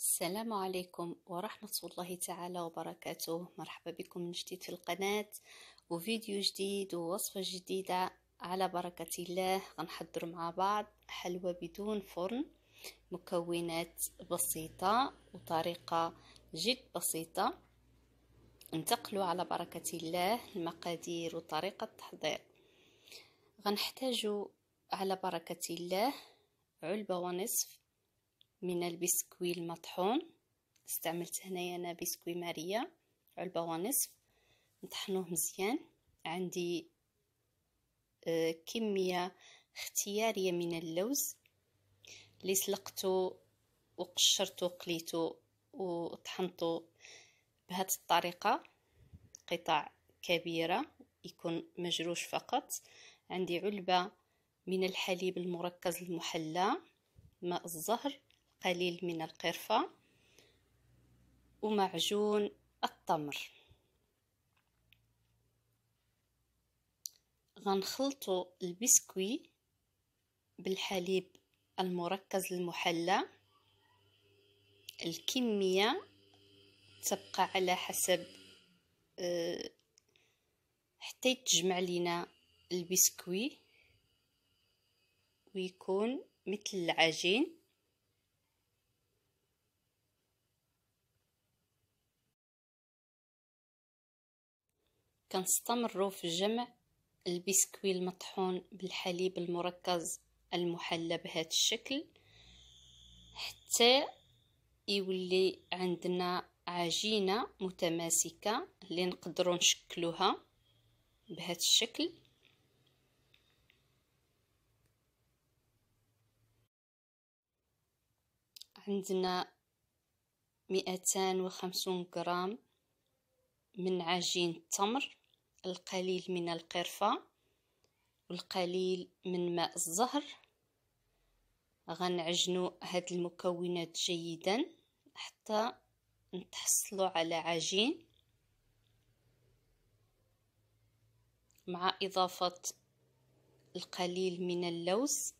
السلام عليكم ورحمة الله تعالى وبركاته مرحبا بكم من جديد في القناة وفيديو جديد ووصفة جديدة على بركة الله غنحضر مع بعض حلوى بدون فرن مكونات بسيطة وطريقة جد بسيطة انتقلوا على بركة الله المقادير وطريقة التحضير غنحتاجوا على بركة الله علبة ونصف من البسكوي المطحون استعملت هنايا انا بسكوي ماريا علبه ونصف نطحنوه مزيان عندي آه، كميه اختياريه من اللوز اللي سلقته وقشرته وقليته وطحنته بهذه الطريقه قطع كبيره يكون مجروش فقط عندي علبه من الحليب المركز المحلى ماء الزهر قليل من القرفة ومعجون التمر غنخلطو البسكوي بالحليب المركز المحلى الكمية تبقى على حسب آه، حتى يتجمع لينا البسكوي ويكون مثل العجين كنستمروا في جمع البسكوي المطحون بالحليب المركز المحلى بهذا الشكل حتى يولي عندنا عجينة متماسكة اللي نقدروا نشكلوها بهذا الشكل عندنا مئتان وخمسون غرام من عجين التمر القليل من القرفة والقليل من ماء الزهر غنعجنو هاد المكونات جيدا حتى نتحصلوا على عجين مع إضافة القليل من اللوز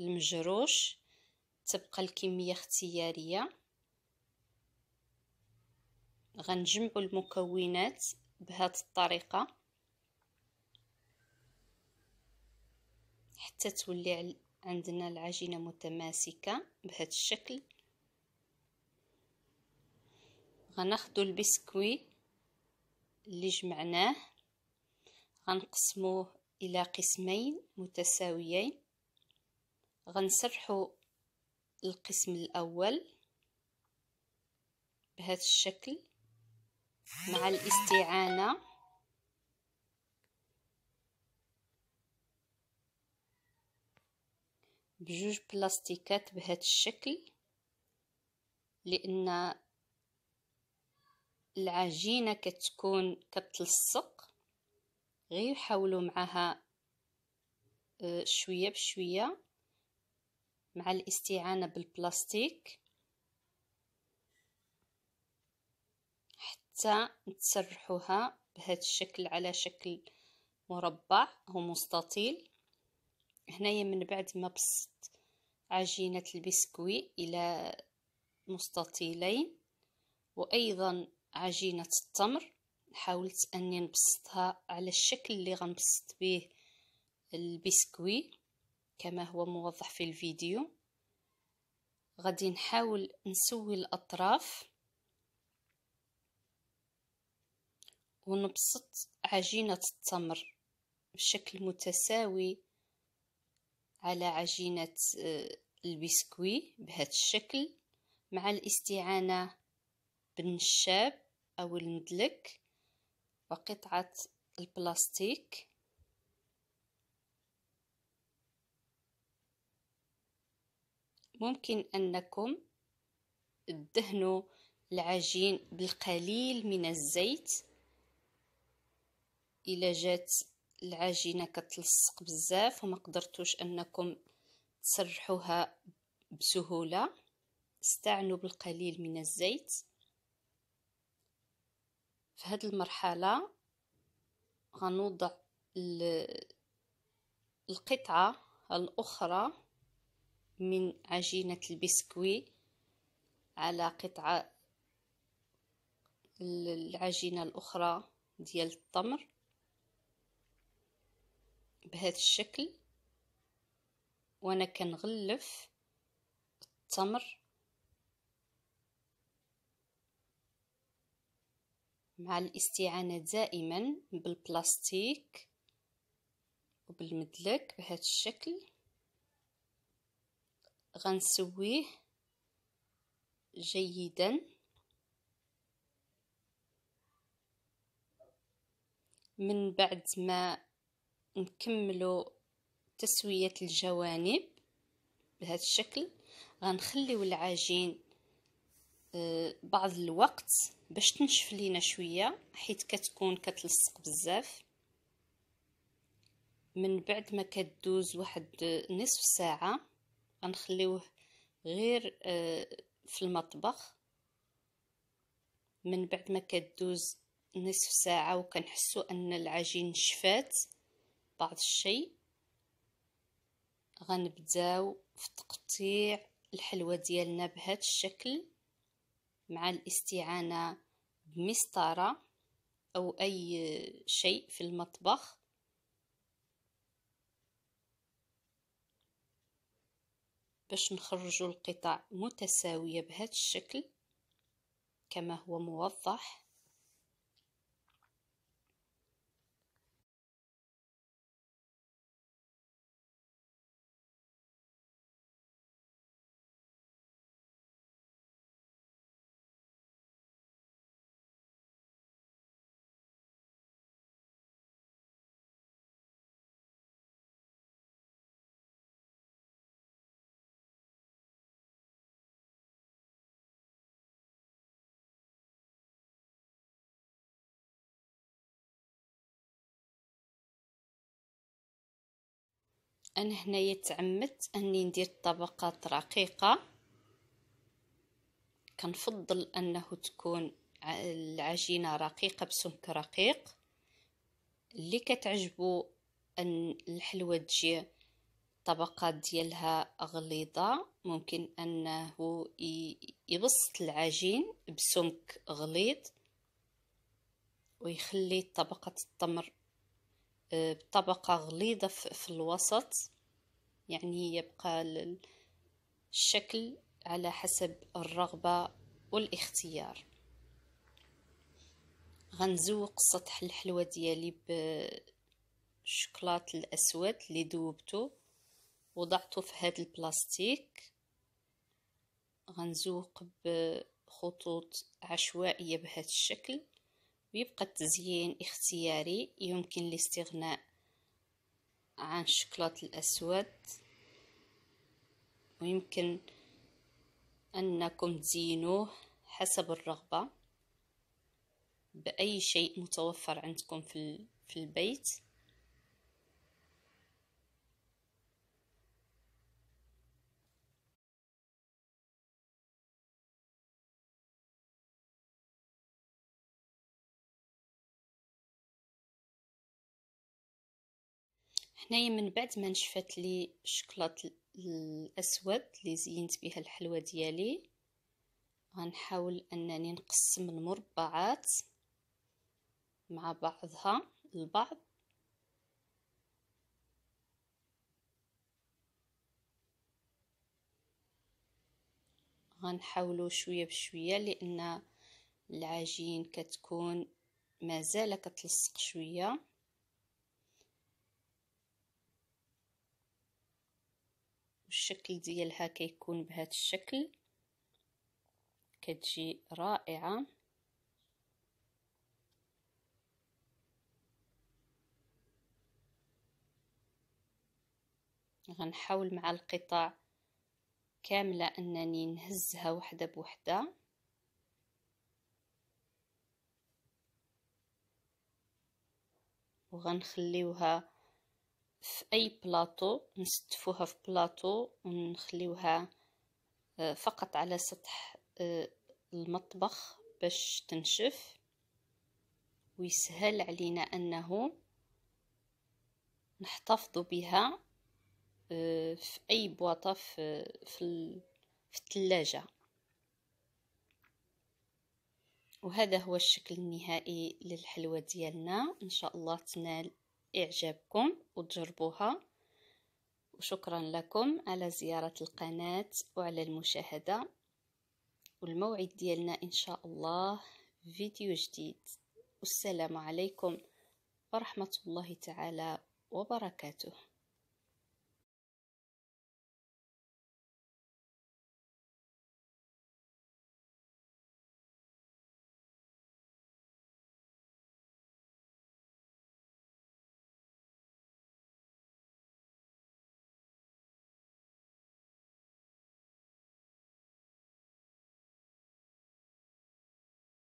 المجروش تبقى الكمية اختيارية غنجمعوا المكونات بهاد الطريقة حتى تولي عندنا العجينة متماسكة بهاد الشكل غناخدو البسكوي اللي جمعناه غنقسموه الى قسمين متساويين غنسرحو القسم الاول بهذا الشكل مع الاستعانة بجوج بلاستيكات بهذا الشكل لان العجينه كتكون كتلصق غير حاولوا معها آه، شويه بشويه مع الاستعانه بالبلاستيك حتى نتسرحوها بهذا الشكل على شكل مربع أو مستطيل هنايا من بعد ما بسط عجينة البسكوي إلى مستطيلين وأيضا عجينة التمر حاولت أني نبسطها على الشكل اللي غنبسط به البسكوي كما هو موضح في الفيديو غادي نحاول نسوي الأطراف ونبسط عجينة التمر بشكل متساوي على عجينة آه، البسكوي بهذا الشكل مع الاستعانة بالنشاب أو المدلك وقطعة البلاستيك ممكن أنكم تدهنوا العجين بالقليل من الزيت الا جات العجينه كتلصق بزاف وما قدرتوش انكم تسرحوها بسهوله استعنوا بالقليل من الزيت في هذه المرحله غنوضع القطعه الاخرى من عجينه البسكوي على قطعه العجينه الاخرى ديال التمر بهذا الشكل وانا كنغلف التمر مع الاستعانة دائما بالبلاستيك وبالمدلك بهذا الشكل غنسويه جيدا من بعد ما نكملوا تسوية الجوانب بهذا الشكل غنخليو العجين آه، بعض الوقت باش تنشف لينا شويه حيت كتكون كتلصق بزاف من بعد ما كدوز واحد نصف ساعه غنخليوه غير آه، في المطبخ من بعد ما كدوز نصف ساعه وكنحسوا ان العجين شفات بعض الشيء غنبداو في تقطيع الحلوى ديالنا بهذا الشكل مع الاستعانة بمسطرة أو أي شيء في المطبخ باش نخرجوا القطع متساوية بهذا الشكل كما هو موضح انا هنايا تعمدت اني ندير طبقات رقيقه كنفضل انه تكون العجينه رقيقه بسمك رقيق اللي كتعجبو ان الحلوه تجي طبقات ديالها غليظه ممكن انه يبسط العجين بسمك غليظ ويخلي طبقه التمر بطبقة غليظة في الوسط يعني يبقى الشكل على حسب الرغبة والاختيار غنزوق سطح الحلوة ديالي بالشوكولات الأسود اللي ذوبته وضعته في هذا البلاستيك غنزوق بخطوط عشوائية بهذا الشكل ويبقى التزيين اختياري يمكن الاستغناء عن الشكلاط الأسود ويمكن أنكم تزينوه حسب الرغبة بأي شيء متوفر عندكم في البيت هنايا من بعد ما نشفات لي الشكلاط الاسود اللي زينت بها الحلوه ديالي غنحاول انني نقسم المربعات مع بعضها البعض غنحاولو شويه بشويه لان العجين كتكون مازال كتلصق شويه والشكل ديالها كيكون بهذا الشكل كتجي رائعه غنحاول مع القطع كامله انني نهزها وحده بوحده وغنخليوها في اي بلاطو نستفوها في بلاطو ونخليوها آه، فقط على سطح آه، المطبخ باش تنشف ويسهل علينا انه نحتفظ بها آه، في اي بواطه في الثلاجه وهذا هو الشكل النهائي للحلوى ديالنا ان شاء الله تنال إعجابكم وتجربوها وشكرا لكم على زيارة القناة وعلى المشاهدة والموعد ديالنا إن شاء الله فيديو جديد والسلام عليكم ورحمة الله تعالى وبركاته